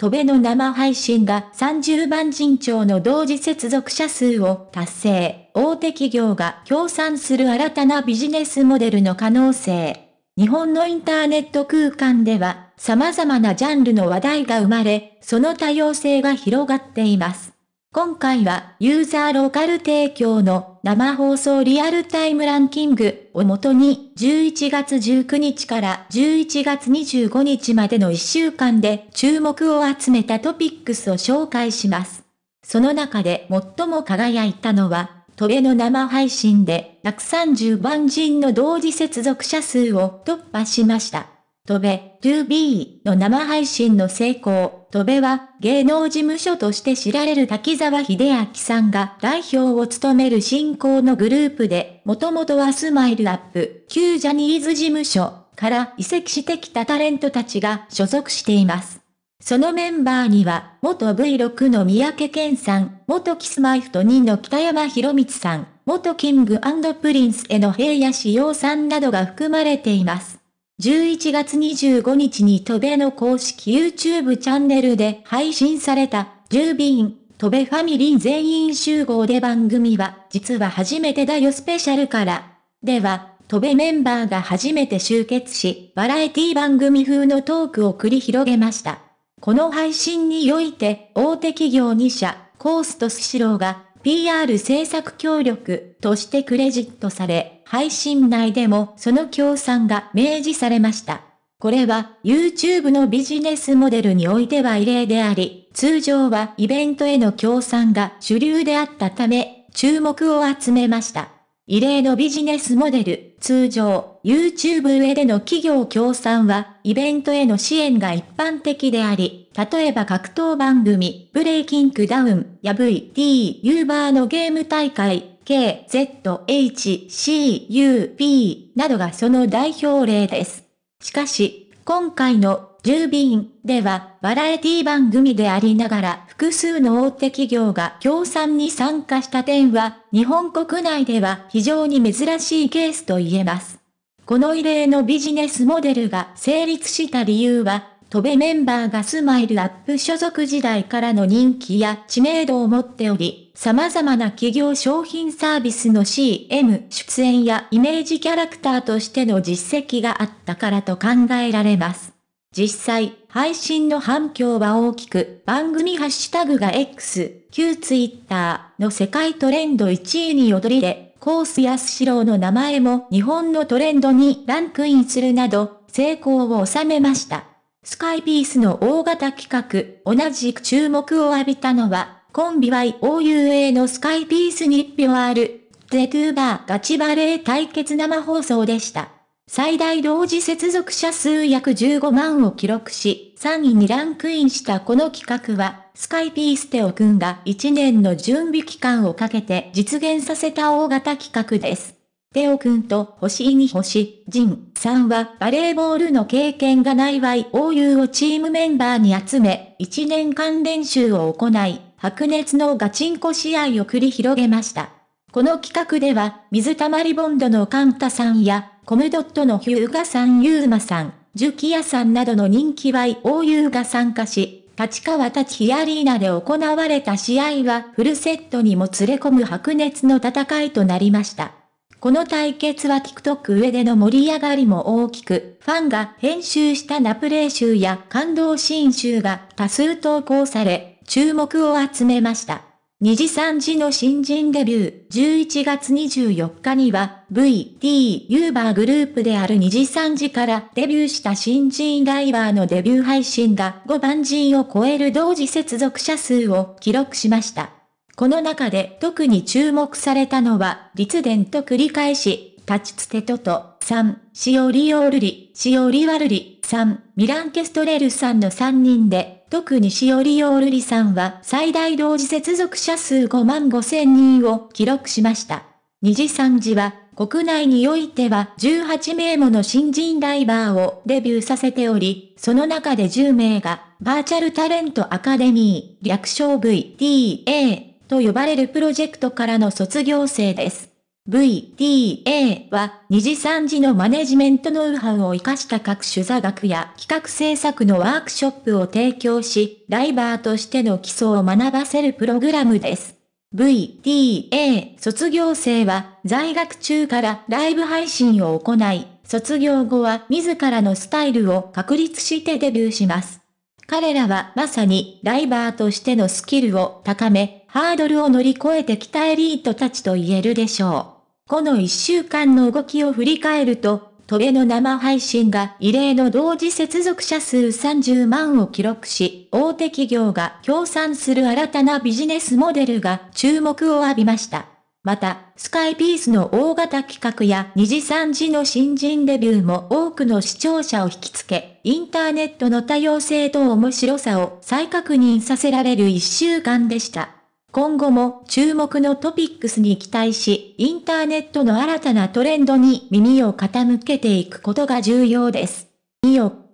戸辺の生配信が30万人超の同時接続者数を達成。大手企業が協賛する新たなビジネスモデルの可能性。日本のインターネット空間では様々なジャンルの話題が生まれ、その多様性が広がっています。今回はユーザーローカル提供の生放送リアルタイムランキングをもとに11月19日から11月25日までの1週間で注目を集めたトピックスを紹介します。その中で最も輝いたのは、トベの生配信で130万人の同時接続者数を突破しました。トベ、2B の生配信の成功。トベは芸能事務所として知られる滝沢秀明さんが代表を務める進行のグループで、もともとはスマイルアップ、旧ジャニーズ事務所から移籍してきたタレントたちが所属しています。そのメンバーには、元 V6 の三宅健さん、元キスマイフト2の北山博光さん、元キングプリンスへの平野志陽さんなどが含まれています。11月25日に戸部の公式 YouTube チャンネルで配信された、10便、戸部ファミリー全員集合で番組は、実は初めてだよスペシャルから。では、戸部メンバーが初めて集結し、バラエティ番組風のトークを繰り広げました。この配信において、大手企業2社、コースとスシローが、PR 制作協力としてクレジットされ、配信内でもその協賛が明示されました。これは YouTube のビジネスモデルにおいては異例であり、通常はイベントへの協賛が主流であったため、注目を集めました。異例のビジネスモデル、通常、YouTube 上での企業協賛は、イベントへの支援が一般的であり、例えば格闘番組、ブレイキングダウンや VT ユーバーのゲーム大会、K、Z、H、C、U、p などがその代表例です。しかし、今回の10便ではバラエティ番組でありながら複数の大手企業が協賛に参加した点は日本国内では非常に珍しいケースと言えます。この異例のビジネスモデルが成立した理由は、戸部メンバーがスマイルアップ所属時代からの人気や知名度を持っており、様々な企業商品サービスの CM 出演やイメージキャラクターとしての実績があったからと考えられます。実際、配信の反響は大きく、番組ハッシュタグが X、旧 Twitter の世界トレンド1位に躍りで、コースやスシローの名前も日本のトレンドにランクインするなど、成功を収めました。スカイピースの大型企画、同じく注目を浴びたのは、コンビ YOUA のスカイピースに1票ある、ゼトゥーバーガチバレー対決生放送でした。最大同時接続者数約15万を記録し、3位にランクインしたこの企画は、スカイピーステオくんが1年の準備期間をかけて実現させた大型企画です。テオくんと星に星、ジンさんはバレーボールの経験がない YOU をチームメンバーに集め、1年間練習を行い、白熱のガチンコ試合を繰り広げました。この企画では、水溜りボンドのカンタさんや、コムドットのヒューガさん、ユーマさん、ジュキヤさんなどの人気 YOU が参加し、立川立ヒアリーナで行われた試合はフルセットにも連れ込む白熱の戦いとなりました。この対決は TikTok 上での盛り上がりも大きく、ファンが編集したナプレー集や感動シーン集が多数投稿され、注目を集めました。二次三次の新人デビュー、11月24日には、VT ユーバーグループである二次三次からデビューした新人ライバーのデビュー配信が5万人を超える同時接続者数を記録しました。この中で特に注目されたのは、立伝と繰り返し、立ちつてとと、3、しおりおるり、しおりわるり、3、ミランケストレルさんの3人で、特にしおりおるりさんは最大同時接続者数5万5千人を記録しました。二次三次は、国内においては18名もの新人ライバーをデビューさせており、その中で10名が、バーチャルタレントアカデミー、略称 VTA と呼ばれるプロジェクトからの卒業生です。VTA は2次3次のマネジメントノウハウを活かした各種座学や企画制作のワークショップを提供し、ライバーとしての基礎を学ばせるプログラムです。VTA 卒業生は在学中からライブ配信を行い、卒業後は自らのスタイルを確立してデビューします。彼らはまさにライバーとしてのスキルを高め、ハードルを乗り越えてきたエリートたちと言えるでしょう。この1週間の動きを振り返ると、トベの生配信が異例の同時接続者数30万を記録し、大手企業が協賛する新たなビジネスモデルが注目を浴びました。また、スカイピースの大型企画や2次3次の新人デビューも多くの視聴者を引きつけ、インターネットの多様性と面白さを再確認させられる一週間でした。今後も注目のトピックスに期待し、インターネットの新たなトレンドに耳を傾けていくことが重要です。いよ